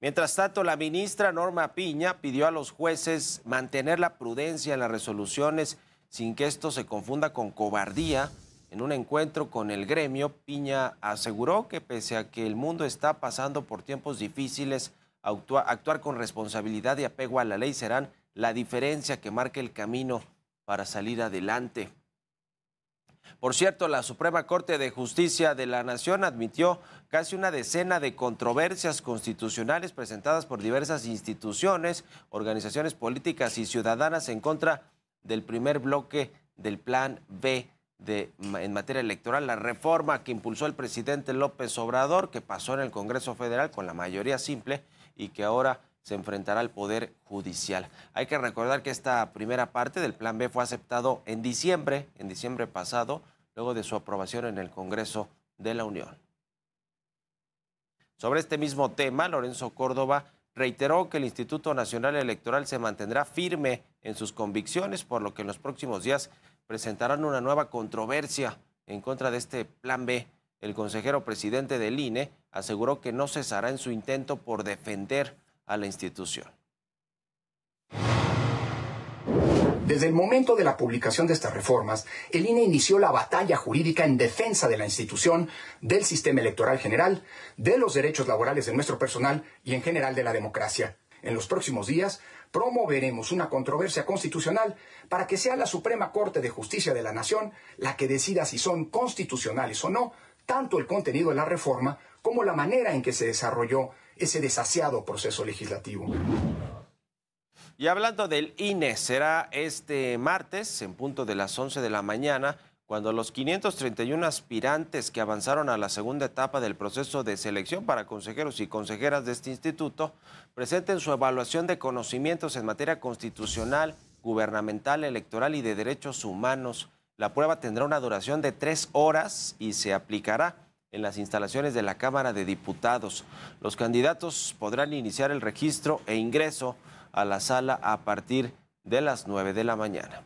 Mientras tanto, la ministra Norma Piña pidió a los jueces mantener la prudencia en las resoluciones sin que esto se confunda con cobardía. En un encuentro con el gremio, Piña aseguró que pese a que el mundo está pasando por tiempos difíciles, actuar con responsabilidad y apego a la ley serán la diferencia que marque el camino para salir adelante. Por cierto, la Suprema Corte de Justicia de la Nación admitió casi una decena de controversias constitucionales presentadas por diversas instituciones, organizaciones políticas y ciudadanas en contra del primer bloque del Plan B en materia electoral, la reforma que impulsó el presidente López Obrador, que pasó en el Congreso Federal con la mayoría simple y que ahora se enfrentará al Poder Judicial. Hay que recordar que esta primera parte del Plan B fue aceptado en diciembre, en diciembre pasado, luego de su aprobación en el Congreso de la Unión. Sobre este mismo tema, Lorenzo Córdoba reiteró que el Instituto Nacional Electoral se mantendrá firme en sus convicciones, por lo que en los próximos días presentarán una nueva controversia en contra de este Plan B. El consejero presidente del INE aseguró que no cesará en su intento por defender a la institución. Desde el momento de la publicación de estas reformas, el INE inició la batalla jurídica en defensa de la institución, del sistema electoral general, de los derechos laborales de nuestro personal y en general de la democracia. En los próximos días promoveremos una controversia constitucional para que sea la Suprema Corte de Justicia de la Nación la que decida si son constitucionales o no tanto el contenido de la reforma como la manera en que se desarrolló ese desaseado proceso legislativo. Y hablando del INE, será este martes, en punto de las 11 de la mañana, cuando los 531 aspirantes que avanzaron a la segunda etapa del proceso de selección para consejeros y consejeras de este instituto presenten su evaluación de conocimientos en materia constitucional, gubernamental, electoral y de derechos humanos. La prueba tendrá una duración de tres horas y se aplicará en las instalaciones de la Cámara de Diputados. Los candidatos podrán iniciar el registro e ingreso a la sala a partir de las 9 de la mañana.